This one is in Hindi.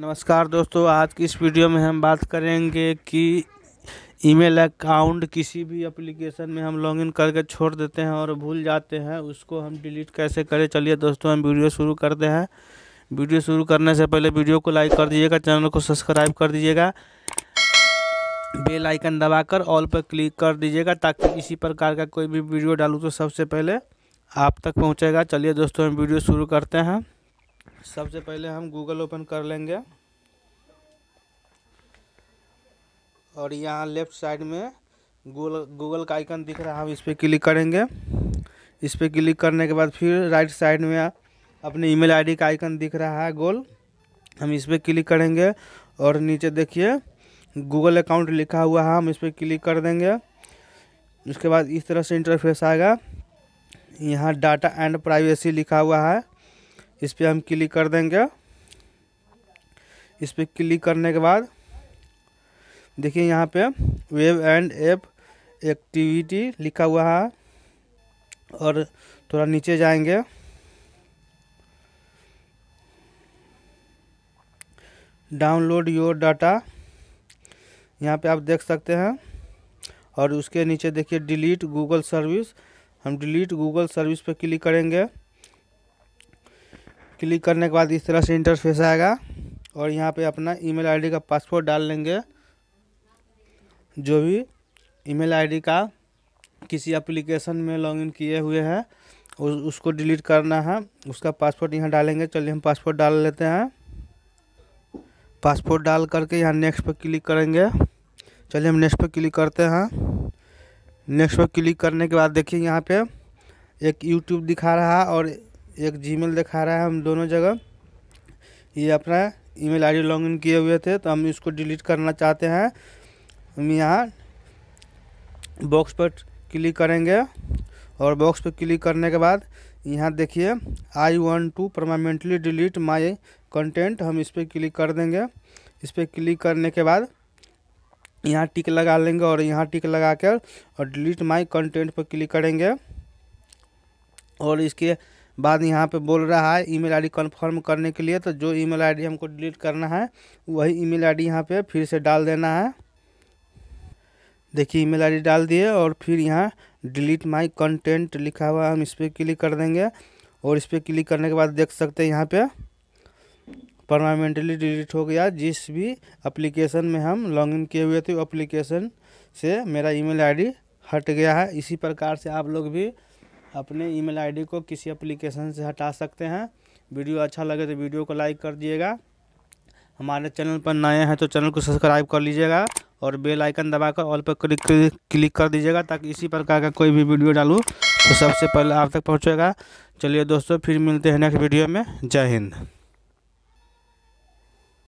नमस्कार दोस्तों आज की इस वीडियो में हम बात करेंगे कि ईमेल अकाउंट किसी भी एप्लीकेशन में हम लॉगिन करके छोड़ देते हैं और भूल जाते हैं उसको हम डिलीट कैसे करें चलिए दोस्तों हम वीडियो शुरू करते हैं वीडियो शुरू करने से पहले वीडियो को लाइक कर दीजिएगा चैनल को सब्सक्राइब कर दीजिएगा बेल आइकन दबाकर ऑल पर क्लिक कर दीजिएगा ताकि किसी प्रकार का कोई भी वीडियो डालूँ तो सबसे पहले आप तक पहुँचेगा चलिए दोस्तों हम वीडियो शुरू करते हैं सबसे पहले हम गूगल ओपन कर लेंगे और यहाँ लेफ्ट साइड में गूगल गूगल का आइकन दिख रहा है हम इस पर क्लिक करेंगे इस पर क्लिक करने के बाद फिर राइट साइड में अपने ईमेल आईडी का आइकन दिख रहा है गोल हम इस पर क्लिक करेंगे और नीचे देखिए गूगल अकाउंट लिखा हुआ है हम इस पर क्लिक कर देंगे उसके बाद इस तरह से इंटरफेस आएगा यहाँ डाटा एंड प्राइवेसी लिखा हुआ है इस पर हम क्लिक कर देंगे इस पर क्लिक करने के बाद देखिए यहाँ पे वेब एंड ऐप एक्टिविटी लिखा हुआ है और थोड़ा नीचे जाएंगे डाउनलोड योर डाटा यहाँ पे आप देख सकते हैं और उसके नीचे देखिए डिलीट गूगल सर्विस हम डिलीट गूगल सर्विस पर क्लिक करेंगे क्लिक करने के बाद इस तरह से इंटरफेस आएगा और यहाँ पे अपना ईमेल आईडी का पासवर्ड डाल लेंगे जो भी ईमेल आईडी का किसी एप्लीकेशन में लॉगिन किए हुए हैं उस, उसको डिलीट करना है उसका पासवर्ड यहाँ डालेंगे चलिए हम पासवर्ड डाल लेते हैं पासपोर्ट डाल करके यहाँ नेक्स्ट पर क्लिक करेंगे चलिए हम नेक्स्ट पर क्लिक करते हैं नेक्स्ट पर क्लिक करने के बाद देखिए यहाँ पे एक यूट्यूब दिखा रहा है और एक जीमेल दिखा रहा है हम दोनों जगह ये अपना ईमेल आईडी लॉगिन किए हुए थे तो हम इसको डिलीट करना चाहते हैं हम यहाँ बॉक्स पर क्लिक करेंगे और बॉक्स पर क्लिक करने के बाद यहाँ देखिए I want to permanently delete my content हम इस पर क्लिक कर देंगे इस पर क्लिक करने के बाद यहाँ टिक लगा लेंगे और यहाँ टिक लगा कर और डिलीट माई कंटेंट पर क्लिक करेंगे और इसके बाद यहाँ पे बोल रहा है ईमेल आईडी कंफर्म करने के लिए तो जो ईमेल आईडी हमको डिलीट करना है वही ईमेल आईडी यहाँ पे फिर से डाल देना है देखिए ईमेल आईडी डाल दिए और फिर यहाँ डिलीट माय कंटेंट लिखा हुआ हम इस पर क्लिक कर देंगे और इस पर क्लिक करने के बाद देख सकते हैं यहाँ पर परमानेंटली डिलीट हो गया जिस भी अप्लीकेशन में हम इन किए हुए थे अप्लीकेशन से मेरा ई मेल हट गया है इसी प्रकार से आप लोग भी अपने ईमेल आईडी को किसी एप्लीकेशन से हटा सकते हैं वीडियो अच्छा लगे तो वीडियो को लाइक कर दिएगा हमारे चैनल पर नए हैं तो चैनल को सब्सक्राइब कर लीजिएगा और बेल आइकन दबाकर ऑल पर क्लिक क्लिक कर दीजिएगा ताकि इसी प्रकार का कोई भी वीडियो डालूँ तो सबसे पहले आप तक पहुँचेगा चलिए दोस्तों फिर मिलते हैं नेक्स्ट वीडियो में जय हिंद